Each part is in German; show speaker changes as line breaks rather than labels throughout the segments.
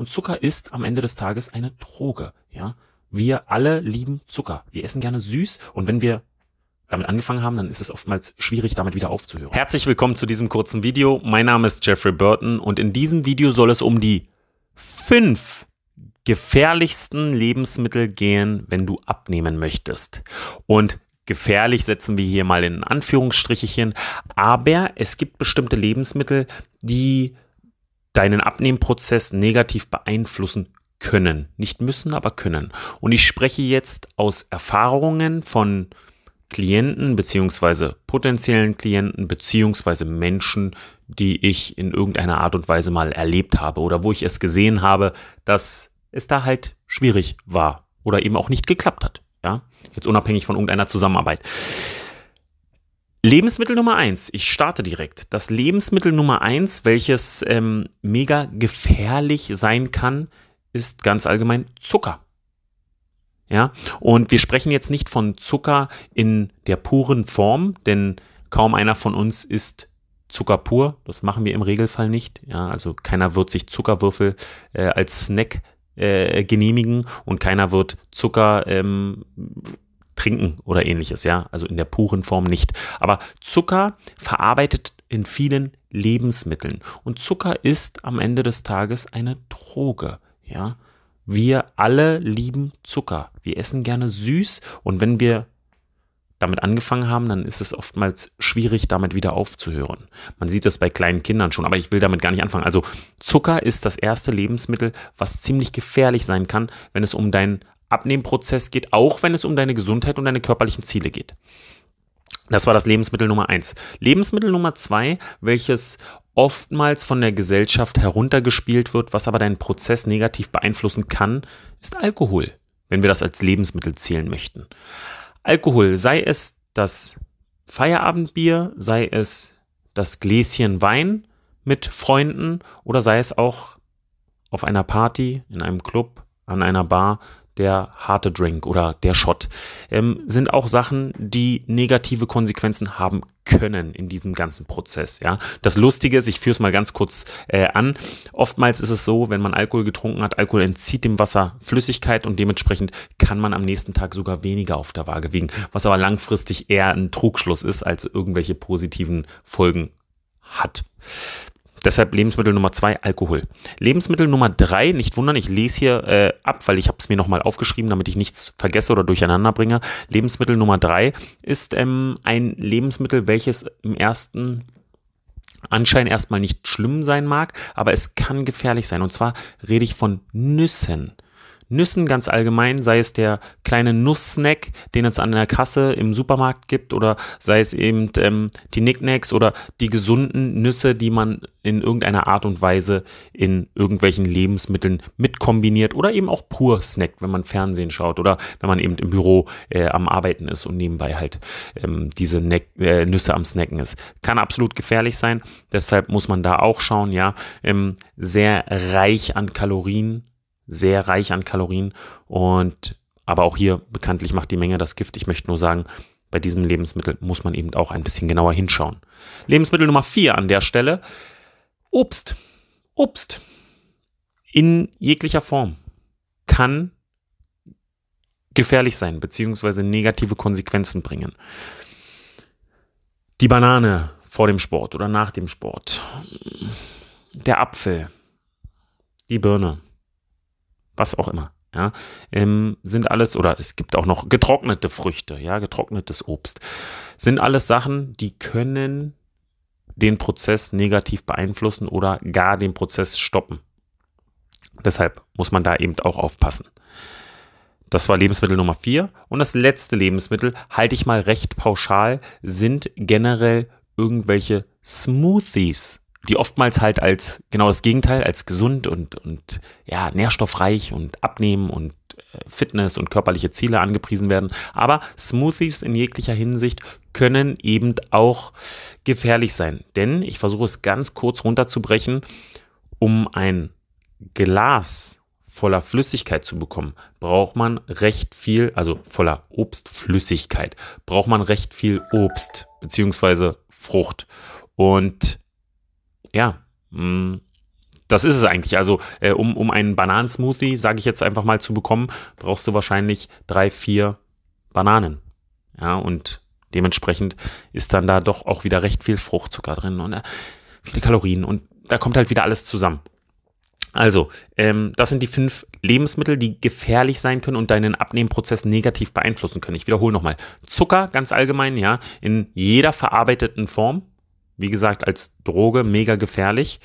Und Zucker ist am Ende des Tages eine Droge, ja. Wir alle lieben Zucker. Wir essen gerne süß und wenn wir damit angefangen haben, dann ist es oftmals schwierig, damit wieder aufzuhören. Herzlich willkommen zu diesem kurzen Video. Mein Name ist Jeffrey Burton und in diesem Video soll es um die fünf gefährlichsten Lebensmittel gehen, wenn du abnehmen möchtest. Und gefährlich setzen wir hier mal in Anführungsstrichchen, aber es gibt bestimmte Lebensmittel, die deinen Abnehmprozess negativ beeinflussen können. Nicht müssen, aber können. Und ich spreche jetzt aus Erfahrungen von Klienten beziehungsweise potenziellen Klienten beziehungsweise Menschen, die ich in irgendeiner Art und Weise mal erlebt habe oder wo ich es gesehen habe, dass es da halt schwierig war oder eben auch nicht geklappt hat. Ja, jetzt unabhängig von irgendeiner Zusammenarbeit. Lebensmittel Nummer eins. Ich starte direkt. Das Lebensmittel Nummer eins, welches ähm, mega gefährlich sein kann, ist ganz allgemein Zucker. Ja, und wir sprechen jetzt nicht von Zucker in der puren Form, denn kaum einer von uns isst Zucker pur. Das machen wir im Regelfall nicht. Ja, also keiner wird sich Zuckerwürfel äh, als Snack äh, genehmigen und keiner wird Zucker ähm, trinken oder ähnliches, ja, also in der puren Form nicht. Aber Zucker verarbeitet in vielen Lebensmitteln und Zucker ist am Ende des Tages eine Droge, ja. Wir alle lieben Zucker. Wir essen gerne süß und wenn wir damit angefangen haben, dann ist es oftmals schwierig, damit wieder aufzuhören. Man sieht das bei kleinen Kindern schon, aber ich will damit gar nicht anfangen. Also Zucker ist das erste Lebensmittel, was ziemlich gefährlich sein kann, wenn es um dein Abnehmprozess geht, auch wenn es um deine Gesundheit und deine körperlichen Ziele geht. Das war das Lebensmittel Nummer eins. Lebensmittel Nummer zwei, welches oftmals von der Gesellschaft heruntergespielt wird, was aber deinen Prozess negativ beeinflussen kann, ist Alkohol, wenn wir das als Lebensmittel zählen möchten. Alkohol, sei es das Feierabendbier, sei es das Gläschen Wein mit Freunden oder sei es auch auf einer Party, in einem Club, an einer Bar, der harte Drink oder der Shot, ähm, sind auch Sachen, die negative Konsequenzen haben können in diesem ganzen Prozess. Ja, das Lustige ist, ich führe es mal ganz kurz äh, an. Oftmals ist es so, wenn man Alkohol getrunken hat, Alkohol entzieht dem Wasser Flüssigkeit und dementsprechend kann man am nächsten Tag sogar weniger auf der Waage wiegen, was aber langfristig eher ein Trugschluss ist als irgendwelche positiven Folgen hat. Deshalb Lebensmittel Nummer zwei, Alkohol. Lebensmittel Nummer drei, nicht wundern, ich lese hier äh, ab, weil ich habe es mir nochmal aufgeschrieben, damit ich nichts vergesse oder durcheinander bringe. Lebensmittel Nummer drei ist ähm, ein Lebensmittel, welches im ersten Anschein erstmal nicht schlimm sein mag, aber es kann gefährlich sein. Und zwar rede ich von Nüssen. Nüssen ganz allgemein, sei es der kleine Nuss-Snack, den es an der Kasse im Supermarkt gibt, oder sei es eben ähm, die Nicknacks oder die gesunden Nüsse, die man in irgendeiner Art und Weise in irgendwelchen Lebensmitteln mitkombiniert oder eben auch pur snackt, wenn man Fernsehen schaut oder wenn man eben im Büro äh, am Arbeiten ist und nebenbei halt ähm, diese Neck, äh, Nüsse am Snacken ist. Kann absolut gefährlich sein, deshalb muss man da auch schauen, ja, ähm, sehr reich an Kalorien sehr reich an Kalorien und aber auch hier bekanntlich macht die Menge das Gift. Ich möchte nur sagen, bei diesem Lebensmittel muss man eben auch ein bisschen genauer hinschauen. Lebensmittel Nummer 4 an der Stelle. Obst. Obst in jeglicher Form kann gefährlich sein bzw. negative Konsequenzen bringen. Die Banane vor dem Sport oder nach dem Sport. Der Apfel. Die Birne was auch immer. Ja, ähm, sind alles, oder es gibt auch noch getrocknete Früchte, ja, getrocknetes Obst. Sind alles Sachen, die können den Prozess negativ beeinflussen oder gar den Prozess stoppen. Deshalb muss man da eben auch aufpassen. Das war Lebensmittel Nummer 4. Und das letzte Lebensmittel, halte ich mal recht pauschal, sind generell irgendwelche Smoothies die oftmals halt als genau das Gegenteil, als gesund und, und ja, nährstoffreich und abnehmen und äh, Fitness und körperliche Ziele angepriesen werden. Aber Smoothies in jeglicher Hinsicht können eben auch gefährlich sein. Denn ich versuche es ganz kurz runterzubrechen, um ein Glas voller Flüssigkeit zu bekommen, braucht man recht viel, also voller Obstflüssigkeit, braucht man recht viel Obst beziehungsweise Frucht. Und ja, mh, mm, das ist es eigentlich. Also äh, um, um einen Bananensmoothie, sage ich jetzt einfach mal, zu bekommen, brauchst du wahrscheinlich drei, vier Bananen. Ja, und dementsprechend ist dann da doch auch wieder recht viel Fruchtzucker drin und äh, viele Kalorien und da kommt halt wieder alles zusammen. Also, ähm, das sind die fünf Lebensmittel, die gefährlich sein können und deinen Abnehmprozess negativ beeinflussen können. Ich wiederhole nochmal. Zucker, ganz allgemein, ja, in jeder verarbeiteten Form, wie gesagt, als Droge mega gefährlich.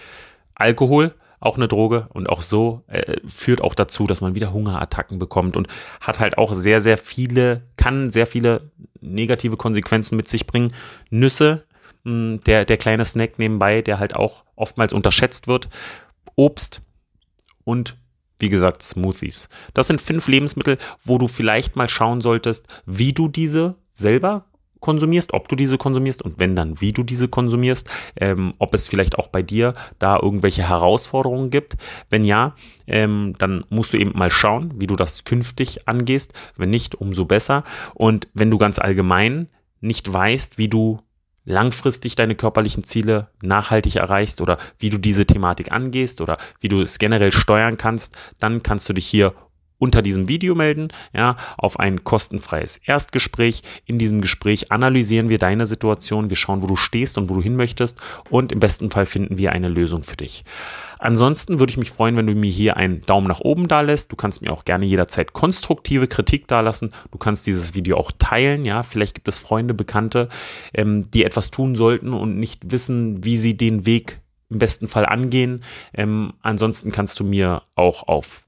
Alkohol auch eine Droge und auch so äh, führt auch dazu, dass man wieder Hungerattacken bekommt und hat halt auch sehr, sehr viele, kann sehr viele negative Konsequenzen mit sich bringen. Nüsse, mh, hm, der, der kleine Snack nebenbei, der halt auch oftmals unterschätzt wird. Obst und wie gesagt, Smoothies. Das sind fünf Lebensmittel, wo du vielleicht mal schauen solltest, wie du diese selber konsumierst, ob du diese konsumierst und wenn dann, wie du diese konsumierst, ähm, ob es vielleicht auch bei dir da irgendwelche Herausforderungen gibt. Wenn ja, ähm, dann musst du eben mal schauen, wie du das künftig angehst. Wenn nicht, umso besser. Und wenn du ganz allgemein nicht weißt, wie du langfristig deine körperlichen Ziele nachhaltig erreichst oder wie du diese Thematik angehst oder wie du es generell steuern kannst, dann kannst du dich hier unter diesem Video melden, ja, auf ein kostenfreies Erstgespräch. In diesem Gespräch analysieren wir deine Situation, wir schauen, wo du stehst und wo du hin möchtest und im besten Fall finden wir eine Lösung für dich. Ansonsten würde ich mich freuen, wenn du mir hier einen Daumen nach oben da lässt. Du kannst mir auch gerne jederzeit konstruktive Kritik dalassen. Du kannst dieses Video auch teilen, ja, vielleicht gibt es Freunde, Bekannte, ähm, die etwas tun sollten und nicht wissen, wie sie den Weg im besten Fall angehen. Ähm, ansonsten kannst du mir auch auf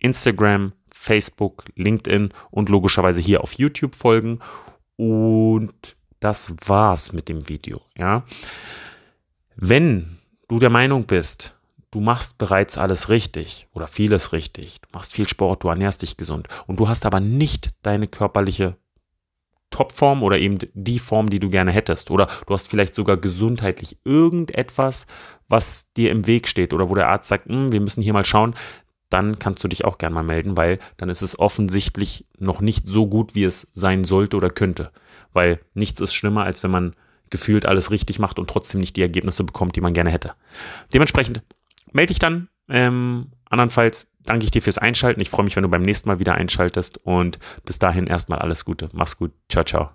Instagram, Facebook, LinkedIn und logischerweise hier auf YouTube folgen. Und das war's mit dem Video. Ja? Wenn du der Meinung bist, du machst bereits alles richtig oder vieles richtig, du machst viel Sport, du ernährst dich gesund und du hast aber nicht deine körperliche Topform oder eben die Form, die du gerne hättest. Oder du hast vielleicht sogar gesundheitlich irgendetwas, was dir im Weg steht oder wo der Arzt sagt, hm, wir müssen hier mal schauen, dann kannst du dich auch gerne mal melden, weil dann ist es offensichtlich noch nicht so gut, wie es sein sollte oder könnte. Weil nichts ist schlimmer, als wenn man gefühlt alles richtig macht und trotzdem nicht die Ergebnisse bekommt, die man gerne hätte. Dementsprechend melde dich dann. Ähm, andernfalls danke ich dir fürs Einschalten. Ich freue mich, wenn du beim nächsten Mal wieder einschaltest. Und bis dahin erstmal alles Gute. Mach's gut. Ciao, ciao.